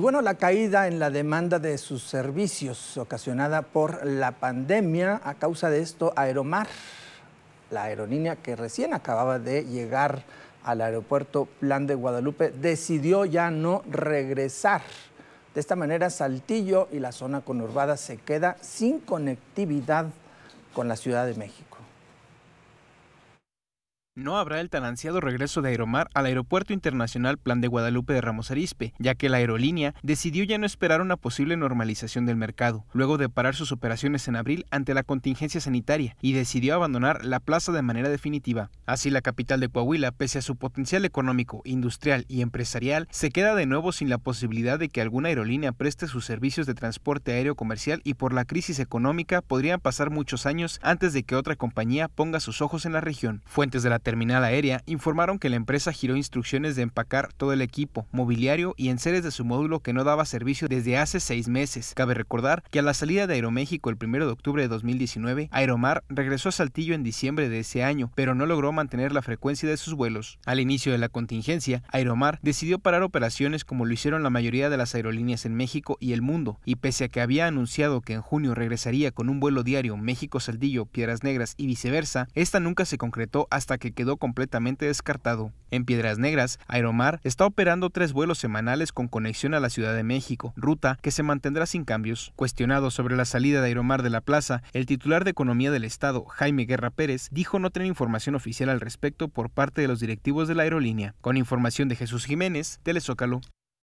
Y bueno, la caída en la demanda de sus servicios ocasionada por la pandemia, a causa de esto, Aeromar, la aerolínea que recién acababa de llegar al aeropuerto Plan de Guadalupe, decidió ya no regresar. De esta manera, Saltillo y la zona conurbada se queda sin conectividad con la Ciudad de México. No habrá el tan ansiado regreso de Aeromar al Aeropuerto Internacional Plan de Guadalupe de Ramos Arispe, ya que la aerolínea decidió ya no esperar una posible normalización del mercado, luego de parar sus operaciones en abril ante la contingencia sanitaria, y decidió abandonar la plaza de manera definitiva. Así la capital de Coahuila, pese a su potencial económico, industrial y empresarial, se queda de nuevo sin la posibilidad de que alguna aerolínea preste sus servicios de transporte aéreo comercial y por la crisis económica podrían pasar muchos años antes de que otra compañía ponga sus ojos en la región. Fuentes de la terminal aérea informaron que la empresa giró instrucciones de empacar todo el equipo, mobiliario y enseres de su módulo que no daba servicio desde hace seis meses. Cabe recordar que a la salida de Aeroméxico el 1 de octubre de 2019, Aeromar regresó a Saltillo en diciembre de ese año, pero no logró mantener la frecuencia de sus vuelos. Al inicio de la contingencia, Aeromar decidió parar operaciones como lo hicieron la mayoría de las aerolíneas en México y el mundo, y pese a que había anunciado que en junio regresaría con un vuelo diario México-Saltillo, Piedras Negras y viceversa, esta nunca se concretó hasta que quedó completamente descartado. En Piedras Negras, Aeromar está operando tres vuelos semanales con conexión a la Ciudad de México, ruta que se mantendrá sin cambios. Cuestionado sobre la salida de Aeromar de la plaza, el titular de Economía del Estado, Jaime Guerra Pérez, dijo no tener información oficial al respecto por parte de los directivos de la aerolínea. Con información de Jesús Jiménez, Telezócalo.